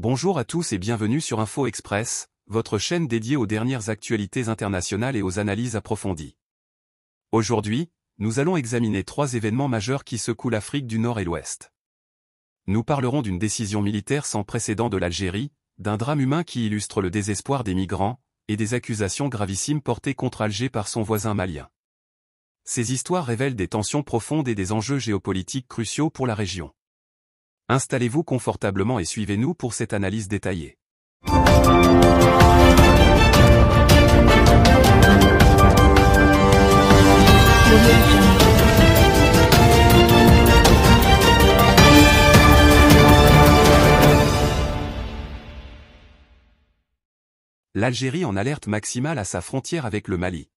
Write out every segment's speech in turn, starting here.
Bonjour à tous et bienvenue sur Info Express, votre chaîne dédiée aux dernières actualités internationales et aux analyses approfondies. Aujourd'hui, nous allons examiner trois événements majeurs qui secouent l'Afrique du Nord et l'Ouest. Nous parlerons d'une décision militaire sans précédent de l'Algérie, d'un drame humain qui illustre le désespoir des migrants, et des accusations gravissimes portées contre Alger par son voisin malien. Ces histoires révèlent des tensions profondes et des enjeux géopolitiques cruciaux pour la région. Installez-vous confortablement et suivez-nous pour cette analyse détaillée. L'Algérie en alerte maximale à sa frontière avec le Mali.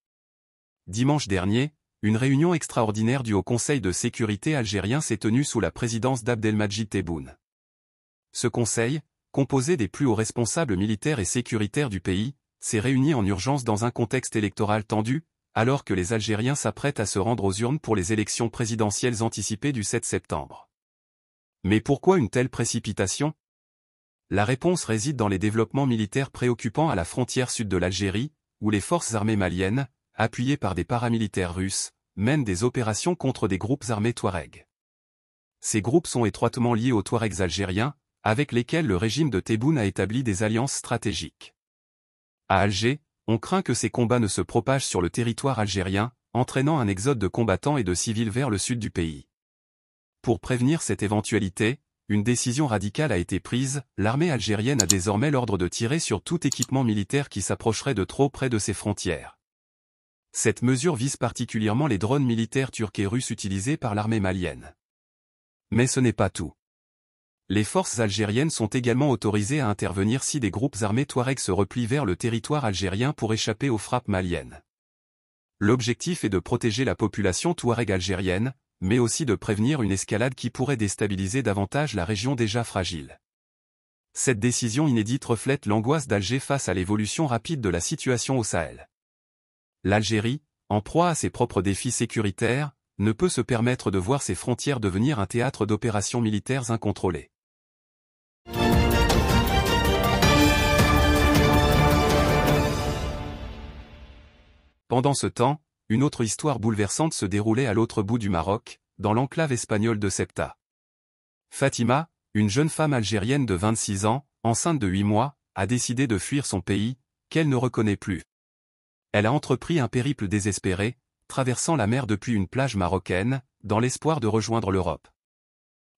Dimanche dernier, une réunion extraordinaire du Haut Conseil de sécurité algérien s'est tenue sous la présidence d'Abdelmajid Tebboune. Ce conseil, composé des plus hauts responsables militaires et sécuritaires du pays, s'est réuni en urgence dans un contexte électoral tendu, alors que les Algériens s'apprêtent à se rendre aux urnes pour les élections présidentielles anticipées du 7 septembre. Mais pourquoi une telle précipitation La réponse réside dans les développements militaires préoccupants à la frontière sud de l'Algérie, où les forces armées maliennes, appuyés par des paramilitaires russes, mènent des opérations contre des groupes armés Touareg. Ces groupes sont étroitement liés aux Touaregs algériens, avec lesquels le régime de Tebboune a établi des alliances stratégiques. À Alger, on craint que ces combats ne se propagent sur le territoire algérien, entraînant un exode de combattants et de civils vers le sud du pays. Pour prévenir cette éventualité, une décision radicale a été prise, l'armée algérienne a désormais l'ordre de tirer sur tout équipement militaire qui s'approcherait de trop près de ses frontières. Cette mesure vise particulièrement les drones militaires turcs et russes utilisés par l'armée malienne. Mais ce n'est pas tout. Les forces algériennes sont également autorisées à intervenir si des groupes armés touaregs se replient vers le territoire algérien pour échapper aux frappes maliennes. L'objectif est de protéger la population Touareg algérienne, mais aussi de prévenir une escalade qui pourrait déstabiliser davantage la région déjà fragile. Cette décision inédite reflète l'angoisse d'Alger face à l'évolution rapide de la situation au Sahel. L'Algérie, en proie à ses propres défis sécuritaires, ne peut se permettre de voir ses frontières devenir un théâtre d'opérations militaires incontrôlées. Pendant ce temps, une autre histoire bouleversante se déroulait à l'autre bout du Maroc, dans l'enclave espagnole de Septa. Fatima, une jeune femme algérienne de 26 ans, enceinte de 8 mois, a décidé de fuir son pays, qu'elle ne reconnaît plus elle a entrepris un périple désespéré, traversant la mer depuis une plage marocaine, dans l'espoir de rejoindre l'Europe.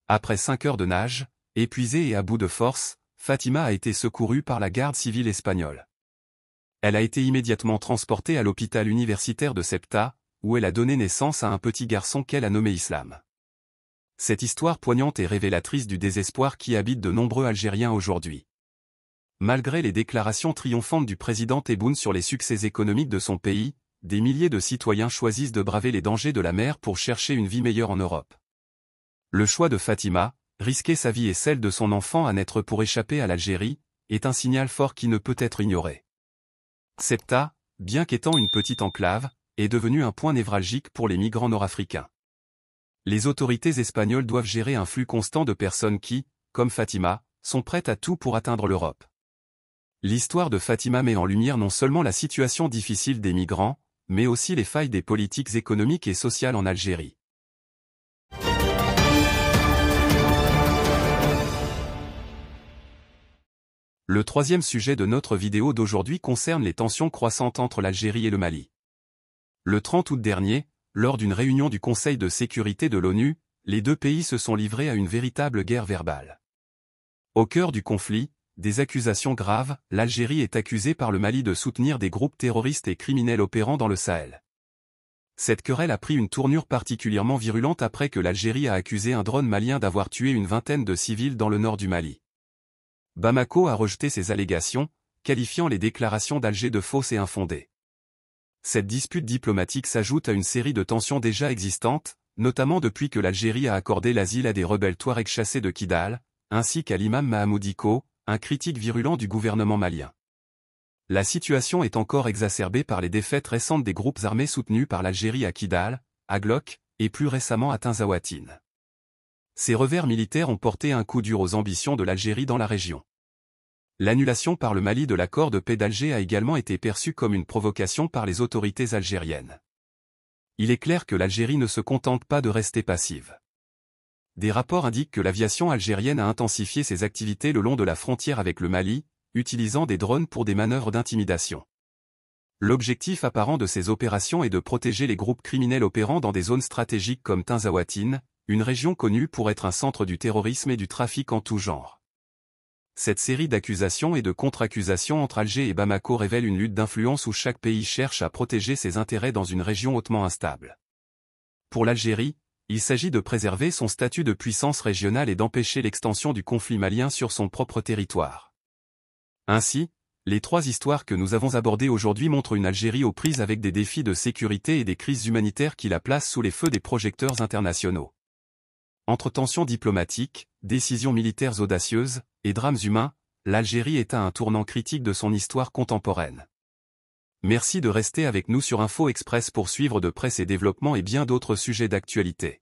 Après cinq heures de nage, épuisée et à bout de force, Fatima a été secourue par la garde civile espagnole. Elle a été immédiatement transportée à l'hôpital universitaire de Septa, où elle a donné naissance à un petit garçon qu'elle a nommé Islam. Cette histoire poignante est révélatrice du désespoir qui habite de nombreux Algériens aujourd'hui. Malgré les déclarations triomphantes du président Tebboune sur les succès économiques de son pays, des milliers de citoyens choisissent de braver les dangers de la mer pour chercher une vie meilleure en Europe. Le choix de Fatima, risquer sa vie et celle de son enfant à naître pour échapper à l'Algérie, est un signal fort qui ne peut être ignoré. CEPTA, bien qu'étant une petite enclave, est devenu un point névralgique pour les migrants nord-africains. Les autorités espagnoles doivent gérer un flux constant de personnes qui, comme Fatima, sont prêtes à tout pour atteindre l'Europe. L'histoire de Fatima met en lumière non seulement la situation difficile des migrants, mais aussi les failles des politiques économiques et sociales en Algérie. Le troisième sujet de notre vidéo d'aujourd'hui concerne les tensions croissantes entre l'Algérie et le Mali. Le 30 août dernier, lors d'une réunion du Conseil de sécurité de l'ONU, les deux pays se sont livrés à une véritable guerre verbale. Au cœur du conflit, des accusations graves, l'Algérie est accusée par le Mali de soutenir des groupes terroristes et criminels opérant dans le Sahel. Cette querelle a pris une tournure particulièrement virulente après que l'Algérie a accusé un drone malien d'avoir tué une vingtaine de civils dans le nord du Mali. Bamako a rejeté ces allégations, qualifiant les déclarations d'Alger de fausses et infondées. Cette dispute diplomatique s'ajoute à une série de tensions déjà existantes, notamment depuis que l'Algérie a accordé l'asile à des rebelles touaregs chassés de Kidal, ainsi qu'à l'imam Mahamoudiko, un critique virulent du gouvernement malien. La situation est encore exacerbée par les défaites récentes des groupes armés soutenus par l'Algérie à Kidal, à Glock, et plus récemment à Tinzawatine. Ces revers militaires ont porté un coup dur aux ambitions de l'Algérie dans la région. L'annulation par le Mali de l'accord de paix d'Alger a également été perçue comme une provocation par les autorités algériennes. Il est clair que l'Algérie ne se contente pas de rester passive. Des rapports indiquent que l'aviation algérienne a intensifié ses activités le long de la frontière avec le Mali, utilisant des drones pour des manœuvres d'intimidation. L'objectif apparent de ces opérations est de protéger les groupes criminels opérant dans des zones stratégiques comme Tinzawatine, une région connue pour être un centre du terrorisme et du trafic en tout genre. Cette série d'accusations et de contre-accusations entre Alger et Bamako révèle une lutte d'influence où chaque pays cherche à protéger ses intérêts dans une région hautement instable. Pour l'Algérie, il s'agit de préserver son statut de puissance régionale et d'empêcher l'extension du conflit malien sur son propre territoire. Ainsi, les trois histoires que nous avons abordées aujourd'hui montrent une Algérie aux prises avec des défis de sécurité et des crises humanitaires qui la placent sous les feux des projecteurs internationaux. Entre tensions diplomatiques, décisions militaires audacieuses, et drames humains, l'Algérie est à un tournant critique de son histoire contemporaine. Merci de rester avec nous sur Info Express pour suivre de près ces développements et bien d'autres sujets d'actualité.